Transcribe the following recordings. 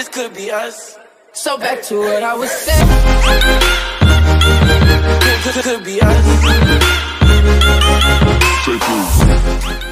this could be us. So back to what I was saying. This could, be us. Stay tuned.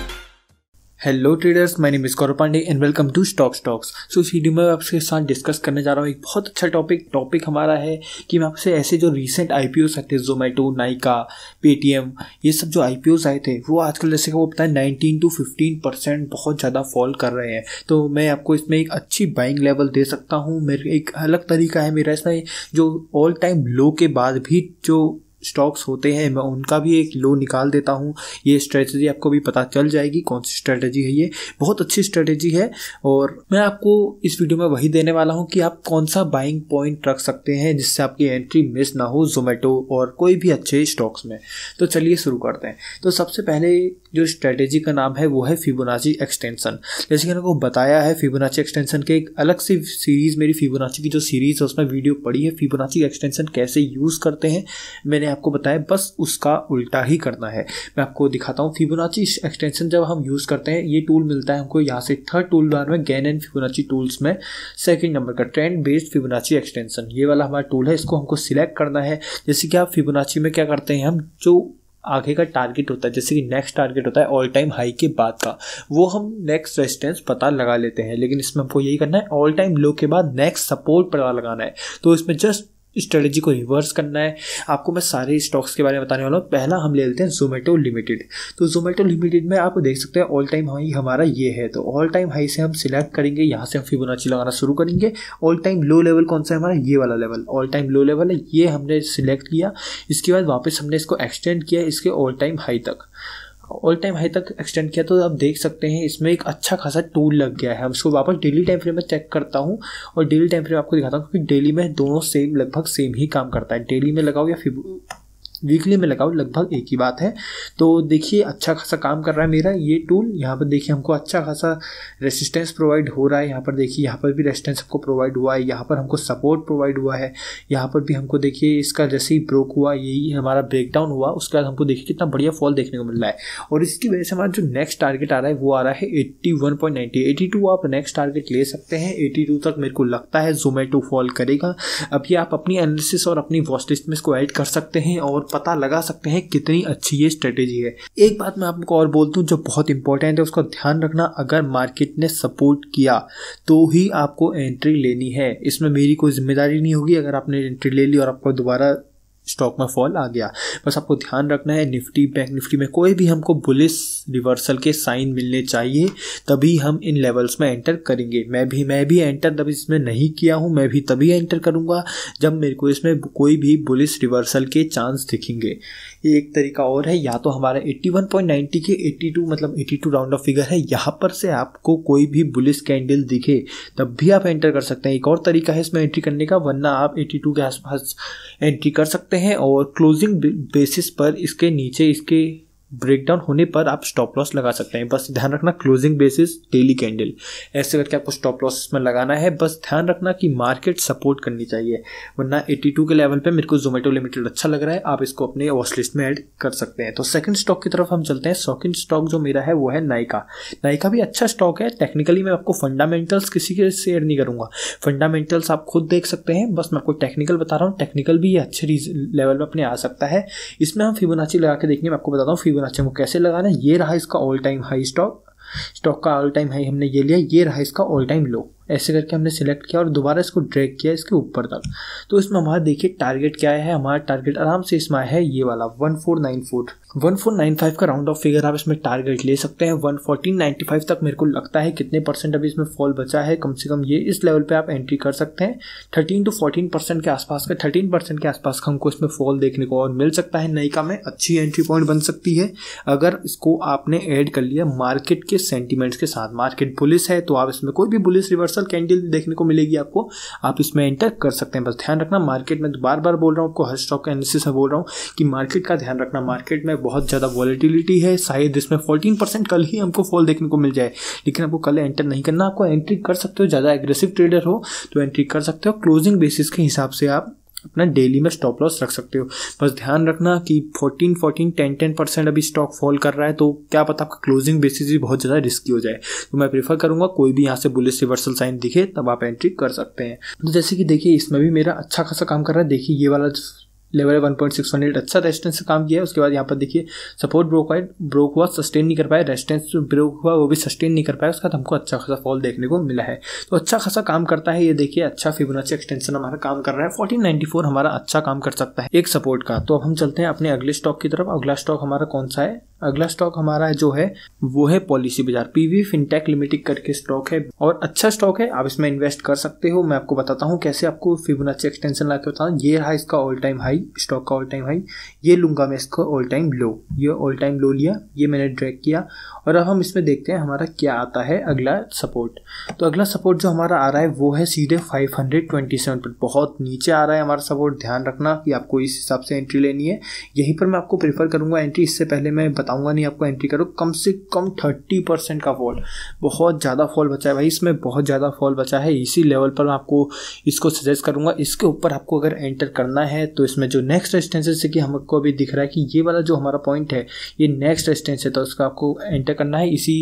Hello traders my name is Gaurav Pandey and welcome to stocks so इस video में मैं आपके साथ discuss करने जा रहा हूँ एक बहुत अच्छा टॉपिक टॉपिक हमारा है कि मैं आपसे ऐसे जो रीसेंट आई पी ओस आते थे जोमेटो नाइका पेटीएम ये सब जो आई पी ओस आए थे वो आजकल जैसे वो पता है नाइनटीन टू फिफ्टीन परसेंट बहुत ज़्यादा फॉल कर रहे हैं तो मैं आपको इसमें एक अच्छी बाइंग लेवल दे सकता हूँ मेरे एक अलग तरीका है मेरा इसमें जो ऑल टाइम लो के बाद भी जो स्टॉक्स होते हैं मैं उनका भी एक लो निकाल देता हूँ ये स्ट्रेटजी आपको भी पता चल जाएगी कौन सी स्ट्रेटजी है ये बहुत अच्छी स्ट्रेटजी है और मैं आपको इस वीडियो में वही देने वाला हूँ कि आप कौन सा बाइंग पॉइंट रख सकते हैं जिससे आपकी एंट्री मिस ना हो जोमेटो और कोई भी अच्छे स्टॉक्स में तो चलिए शुरू करते हैं तो सबसे पहले जो स्ट्रेटेजी का नाम है वो है फिबोनाची एक्सटेंशन जैसे कि मैंने बताया है फिबोनाची एक्सटेंशन के एक अलग सी सीरीज़ मेरी फिबोनाची की जो सीरीज़ है उसमें वीडियो पड़ी है फिबोनाची एक्सटेंशन कैसे यूज़ करते हैं मैंने मैंने आपको बताया बस उसका उल्टा ही करना है मैं आपको दिखाता हूँ फिबोनाची एक्सटेंशन जब हम यूज़ करते हैं ये टूल मिलता है हमको यहाँ से थर्ड टूल बार में गैन एंड फिबोनाची टूल्स में सेकेंड नंबर का ट्रेंड बेस्ड फिबोनाची एक्सटेंशन ये वाला हमारा टूल है इसको हमको सिलेक्ट करना है जैसे कि आप फिबोनाची में क्या करते हैं हम जो आगे का टारगेट होता है जैसे कि नेक्स्ट टारगेट होता है ऑल टाइम हाई के बाद का वो हम नेक्स्ट रेजिस्टेंस पता लगा लेते हैं लेकिन इसमें हमको यही करना है ऑल टाइम लो के बाद नेक्स्ट सपोर्ट पता लगाना है तो इसमें जस्ट स्ट्रेटेजी को रिवर्स करना है आपको मैं सारे स्टॉक्स के बारे में बताने वाला हूँ पहला हम ले लेते हैं जोमेटो लिमिटेड तो जोमेटो लिमिटेड में आप देख सकते हैं ऑल टाइम हाई हमारा ये है तो ऑल टाइम हाई से हम सिलेक्ट करेंगे यहाँ से हम फिबोनाची लगाना शुरू करेंगे ऑल टाइम लो लेवल कौन सा है हमारा ये वाला level all time low level है ये हमने सिलेक्ट किया इसके बाद वापस हमने इसको एक्सटेंड किया इसके ऑल टाइम हाई तक ऑल टाइम हाई तक एक्सटेंड किया तो आप देख सकते हैं इसमें एक अच्छा खासा टूल लग गया है उसको वापस डेली टाइम फ्रेम में चेक करता हूँ और डेली टाइम फ्रेम आपको दिखाता हूँ क्योंकि डेली में दोनों सेम लगभग सेम ही काम करता है डेली में लगाओ या वीकली में लगाओ लगभग एक ही बात है तो देखिए अच्छा खासा काम कर रहा है मेरा ये टूल यहाँ पर देखिए हमको अच्छा खासा रेसिस्टेंस प्रोवाइड हो रहा है यहाँ पर देखिए यहाँ पर भी रेसिस्टेंस हमको प्रोवाइड हुआ है यहाँ पर हमको सपोर्ट प्रोवाइड हुआ है यहाँ पर भी हमको देखिए इसका जैसे ही ब्रोक हुआ यही हमारा ब्रेकडाउन हुआ उसके बाद हमको देखिए कितना बढ़िया फॉल देखने को मिल रहा है और इसकी वजह से हमारा जो नेक्स्ट टारगेट आ रहा है वो आ रहा है eighty one point ninety eighty two आप नेक्स्ट टारगेट ले सकते हैं एटी टू तक मेरे को लगता है जोमेटो फॉल करेगा अभी आप अपनी एनालिसिस और अपनी वॉस्टिस्ट में इसको ऐड कर सकते हैं और पता लगा सकते हैं कितनी अच्छी ये स्ट्रेटेजी है एक बात मैं आपको और बोलती हूँ जो बहुत इंपॉर्टेंट है उसका ध्यान रखना अगर मार्केट ने सपोर्ट किया तो ही आपको एंट्री लेनी है इसमें मेरी कोई जिम्मेदारी नहीं होगी अगर आपने एंट्री ले ली और आपको दोबारा स्टॉक में फॉल आ गया बस आपको ध्यान रखना है निफ्टी बैंक निफ्टी में कोई भी हमको बुलिस रिवर्सल के साइन मिलने चाहिए तभी हम इन लेवल्स में एंटर करेंगे मैं भी मैं भी एंटर तभी इसमें नहीं किया हूँ मैं भी तभी एंटर करूँगा जब मेरे को इसमें कोई भी बुलिस रिवर्सल के चांस दिखेंगे ये एक तरीका और है या तो हमारा 81.90 के 82 मतलब 82 राउंड ऑफ फिगर है यहाँ पर से आपको कोई भी बुलिस कैंडल दिखे तब भी आप एंटर कर सकते हैं एक और तरीका है इसमें एंट्री करने का वरना आप 82 के आसपास एंट्री कर सकते हैं हैं और क्लोजिंग बेसिस पर इसके नीचे इसके ब्रेकडाउन होने पर आप स्टॉप लॉस लगा सकते हैं बस ध्यान रखना क्लोजिंग बेसिस डेली कैंडल ऐसे करके आपको स्टॉप लॉस में लगाना है बस ध्यान रखना कि मार्केट सपोर्ट करनी चाहिए वरना 82 के लेवल पे मेरे को जोमेटो लिमिटेड अच्छा लग रहा है आप इसको अपने वॉच लिस्ट में ऐड कर सकते हैं तो सेकंड स्टॉक की तरफ हम चलते हैं सेकंड स्टॉक जो मेरा है वो है नाइका नाइका भी अच्छा स्टॉक है टेक्निकली मैं आपको फंडामेंटल्स किसी के शेयर नहीं करूँगा फंडामेंटल्स आप खुद देख सकते हैं बस मैं आपको टेक्निकल बता रहा हूँ टेक्निकल भी अच्छे लेवल पर अपने आ सकता है इसमें हम फिबोनाची लगा के देखेंगे मैं आपको बताता हूँ तकरीबन अच्छा वो कैसे लगाना है ये रहा इसका all time high stock stock का ऑल टाइम हाई हमने ये लिया ये रहा इसका ऑल टाइम लो ऐसे करके हमने सेलेक्ट किया और दोबारा इसको ड्रैग किया इसके ऊपर तक तो इसमें हमारा देखिए टारगेट क्या है हमारा टारगेट आराम से इसमें है ये वाला one four nine four one four nine five का राउंड ऑफ फिगर आप इसमें टारगेट ले सकते हैं वन फोर्टीन नाइन्टी फाइव तक मेरे को लगता है कितने परसेंट अभी इसमें फॉल बचा है कम से कम ये इस लेवल पे आप एंट्री कर सकते हैं थर्टीन टू फोर्टीन परसेंट के आसपास का थर्टीन परसेंट के आसपास का हमको इसमें फॉल देखने को और मिल सकता है नई का में अच्छी एंट्री पॉइंट बन सकती है अगर इसको आपने ऐड कर लिया मार्केट के सेंटिमेंट्स के साथ मार्केट बुलिस है तो आप इसमें कोई भी बुलिस रिवर्सल यूनिवर्सल कैंडल देखने को मिलेगी आपको आप इसमें एंटर कर सकते हैं बस ध्यान रखना मार्केट में तो बार बार बोल रहा हूँ आपको हर स्टॉक एनालिसिस में बोल रहा हूँ कि मार्केट का ध्यान रखना मार्केट में बहुत ज़्यादा वॉलिटिलिटी है शायद इसमें फोर्टीन परसेंट कल ही हमको फॉल देखने को मिल जाए लेकिन आपको कल एंटर नहीं करना आपको एंट्री कर सकते हो ज़्यादा एग्रेसिव ट्रेडर हो तो एंट्री कर सकते हो क्लोजिंग बेसिस के हिसाब से आप अपना डेली में स्टॉप लॉस रख सकते हो बस ध्यान रखना कि 14 14 10 10 परसेंट अभी स्टॉक फॉल कर रहा है तो क्या पता आपका क्लोजिंग बेसिस भी बहुत ज़्यादा रिस्की हो जाए तो मैं प्रीफर करूँगा कोई भी यहाँ से बुलिस रिवर्सल साइन दिखे तब आप एंट्री कर सकते हैं तो जैसे कि देखिए इसमें भी मेरा अच्छा खासा काम कर रहा है देखिए ये वाला level one point six hundred अच्छा रेजिस्टेंस से काम किया है उसके बाद यहाँ पर देखिए सपोर्ट ब्रोक हुआ ब्रोक हुआ सस्टेन नहीं कर पाया रेजिस्टेंस ब्रोक हुआ वो भी सस्टेन नहीं कर पाया उसका हमको अच्छा खासा फॉल देखने को मिला है तो अच्छा खासा काम करता है ये देखिए अच्छा फिबोनाची एक्सटेंशन हमारा काम कर रहा है फोर्टीन नाइनटी फोर हमारा अच्छा काम कर सकता है एक सपोर्ट का तो अब हम चलते हैं अपने अगले स्टॉक की तरफ अगला स्टॉक हमारा कौन सा है अगला स्टॉक हमारा जो है वो है Policybazaar PB fintech limited करके स्टॉक है और अच्छा स्टॉक है आप इसमें इन्वेस्ट कर सकते हो मैं आपको बताता हूँ कैसे आपको फिबोनाची एक्सटेंशन ला के बताऊँ ये रहा इसका all time high high stock का ऑल टाइम हाई ये लूंगा मैं इसको ऑल टाइम लो ये ऑल टाइम लो लिया ये मैंने ड्रैक किया और अब हम इसमें देखते हैं हमारा क्या आता है अगला सपोर्ट तो अगला सपोर्ट जो हमारा आ रहा है वो है सीधे 527 पर बहुत नीचे आ रहा है हमारा सपोर्ट ध्यान रखना कि आपको इस हिसाब से एंट्री लेनी है यहीं पर मैं आपको प्रीफर करूँगा एंट्री इससे पहले मैं बताऊँगा नहीं आपको एंट्री करो कम से कम थर्टी परसेंट का फॉल बहुत ज़्यादा फॉल बचा है भाई इसमें बहुत ज़्यादा फॉल बचा है इसी लेवल पर मैं आपको इसको सजेस्ट करूँगा इसके ऊपर आपको अगर एंटर करना है तो इसमें जो नेक्स्ट रेस्टेंस है कि हमको अभी दिख रहा है कि ये वाला जो हमारा पॉइंट है ये नेक्स्ट रेस्टेंस है तो उसका आपको एंटर करना है इसी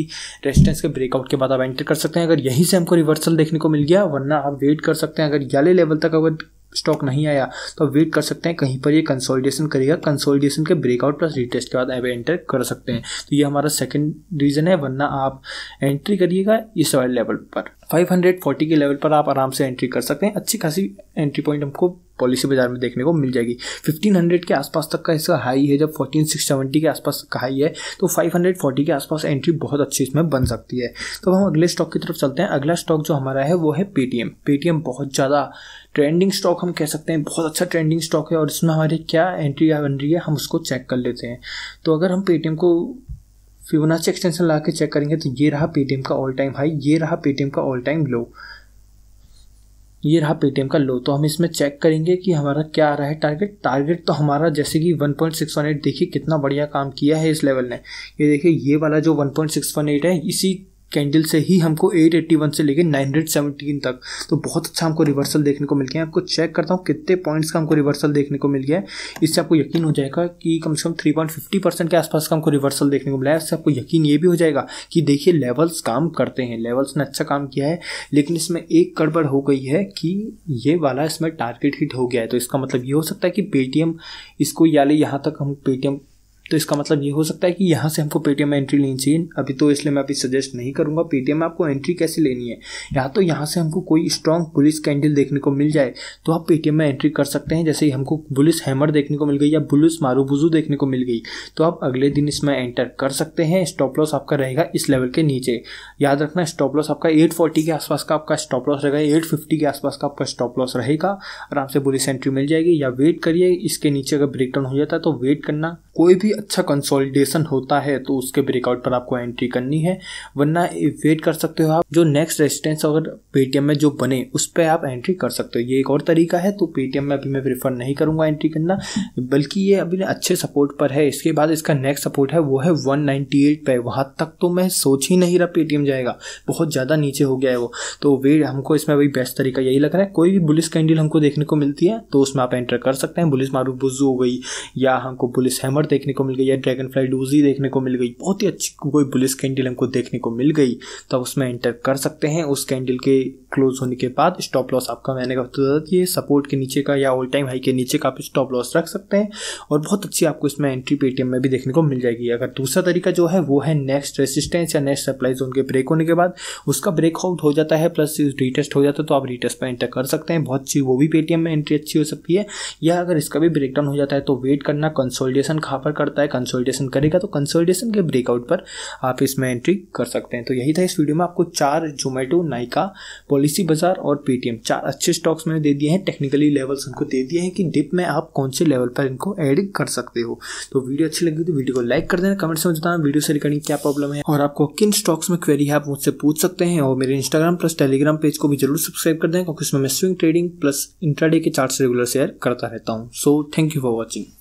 रेजिस्टेंस के ब्रेकआउट के बाद आप एंटर कर सकते हैं अगर यहीं से हमको रिवर्सल देखने को मिल गया वरना आप वेट कर सकते हैं अगर याले लेवल तक अगर स्टॉक नहीं आया तो आप वेट कर सकते हैं कहीं पर ये कंसोलिडेशन करेगा कंसोलिडेशन के ब्रेकआउट प्लस रिटेस्ट के बाद आप एंटर कर सकते हैं तो ये हमारा सेकंड रीज़न है वरना आप एंट्री करिएगा इस वाले लेवल पर 540 के लेवल पर आप आराम से एंट्री कर सकते हैं अच्छी खासी एंट्री पॉइंट हमको पॉलिसी बाजार में देखने को मिल जाएगी 1500 के आसपास तक का इसका हाई है जब 14670 के आसपास का हाई है तो 540 के आसपास एंट्री बहुत अच्छी इसमें बन सकती है तो हम अगले स्टॉक की तरफ चलते हैं अगला स्टॉक जो हमारा है वो है पेटीएम पेटीएम बहुत ज़्यादा ट्रेंडिंग स्टॉक हम कह सकते हैं बहुत अच्छा ट्रेंडिंग स्टॉक है और इसमें हमारी क्या एंट्री बन रही है हम उसको चेक कर लेते हैं तो अगर हम पेटीएम को फिबोनाची एक्सटेंशन ला के चेक करेंगे तो ये रहा पेटीएम का ऑल टाइम हाई ये रहा पेटीएम का ऑल टाइम लो ये रहा पेटीएम का लो तो हम इसमें चेक करेंगे कि हमारा क्या आ रहा है टारगेट टारगेट तो हमारा जैसे कि 1.618 देखिए कितना बढ़िया काम किया है इस लेवल ने ये देखिए ये वाला जो 1.618 है इसी कैंडल से ही हमको 881 से लेके 917 तक तो बहुत अच्छा हमको रिवर्सल देखने को मिल गया है आपको चेक करता हूँ कितने पॉइंट्स का हमको रिवर्सल देखने को मिल गया है इससे आपको यकीन हो जाएगा कि कम से कम 3.50 परसेंट के आसपास का हमको रिवर्सल देखने को मिला है इससे आपको यकीन ये भी हो जाएगा कि देखिए लेवल्स काम करते हैं लेवल्स ने अच्छा काम किया है लेकिन इसमें एक गड़बड़ हो गई है कि ये वाला इसमें टारगेट हिट हो गया है तो इसका मतलब ये हो सकता है कि पेटीएम इसको या यहाँ तक हम पेटीएम तो इसका मतलब ये हो सकता है कि यहाँ से हमको पेटीएम में एंट्री लेनी चाहिए अभी तो इसलिए मैं अभी सजेस्ट नहीं करूँगा पेटीएम में आपको एंट्री कैसे लेनी है या तो यहाँ से हमको कोई स्ट्रॉन्ग पुलिस कैंडल देखने को मिल जाए तो आप पेटीएम में एंट्री कर सकते हैं जैसे ही हमको बुलिस हैमर देखने को मिल गई या बुलिस मारूबुजू देखने को मिल गई तो आप अगले दिन इसमें एंटर कर सकते हैं स्टॉप लॉस आपका रहेगा इस लेवल के नीचे याद रखना स्टॉप लॉस आपका एट फोर्टी के आसपास का आपका स्टॉप लॉस रहेगा एट फिफ्टी के आसपास का आपका स्टॉप लॉस रहेगा आराम से बुलिस एंट्री मिल जाएगी या वेट करिए इसके नीचे अगर ब्रेकडाउन हो जाता है तो वेट करना कोई भी अच्छा कंसोलिडेशन होता है तो उसके ब्रेकआउट पर आपको एंट्री करनी है वरना वेट कर सकते हो आप जो नेक्स्ट रेजिस्टेंस अगर पेटीएम में जो बने उस पर आप एंट्री कर सकते हो ये एक और तरीका है तो पेटीएम में अभी मैं प्रेफर नहीं करूँगा एंट्री करना बल्कि ये अभी अच्छे सपोर्ट पर है इसके बाद इसका नेक्स्ट सपोर्ट है वो है वन पे वहाँ तक तो मैं सोच ही नहीं रहा पेटीएम जाएगा बहुत ज़्यादा नीचे हो गया है वो तो वेट हमको इसमें अभी बेस्ट तरीका यही लग रहा है कोई भी बुलिस कैंडल हमको देखने को मिलती है तो उसमें आप एंटर कर सकते हैं बुलिस मारू बुजू हो गई या हमको बुलिस हैमर फ्लावर देखने को मिल गई या ड्रैगन फ्लाई डूजी देखने को मिल गई बहुत ही अच्छी कोई बुलिस कैंडल हमको देखने को मिल गई तो आप उसमें एंटर कर सकते हैं उस कैंडल के क्लोज होने के बाद स्टॉप लॉस आपका मैंने कहा तो ये सपोर्ट के नीचे का या ऑल टाइम हाई के नीचे का आप स्टॉप लॉस रख सकते हैं और बहुत अच्छी आपको इसमें एंट्री पेटीएम में भी देखने को मिल जाएगी अगर दूसरा तरीका जो है वो है नेक्स्ट रेसिस्टेंस या नेक्स्ट सप्लाई जोन के ब्रेक होने के बाद उसका ब्रेकआउट हो जाता है प्लस रिटेस्ट हो जाता है तो आप रिटेस्ट पर एंटर कर सकते हैं बहुत अच्छी वो भी पेटीएम में एंट्री अच्छी हो सकती है या अगर इसका भी ब्रेकडाउन हो जाता है तो वेट करना कंसोलिडेशन खा पर करता है कंसोलिडेशन करेगा तो कंसोलिडेशन के ब्रेकआउट पर आप इसमें एंट्री कर सकते हैं तो यही था इस वीडियो में आपको चार जोमेटो नाइका पॉलिसी बाजार और पेटीएम चार अच्छे स्टॉक्स मैंने दे दिए हैं टेक्निकली लेवल्स उनको दे दिए हैं कि डिप में आप कौन से लेवल पर इनको एड कर सकते हो तो वीडियो अच्छी लगी तो वीडियो को लाइक कर देना कमेंट्स में बताना वीडियो से रिगार्डिंग क्या प्रॉब्लम है और आपको किन स्टॉक्स में क्वेरी है आप मुझसे पूछ सकते हैं और मेरे इंस्टाग्राम प्लस टेलीग्राम पेज को भी जरूर सब्सक्राइब कर दें क्योंकि उसमें मैं स्विंग ट्रेडिंग प्लस इंट्राडे के चार्ट रेगुलर शेयर करता रहता हूँ so thank you for watching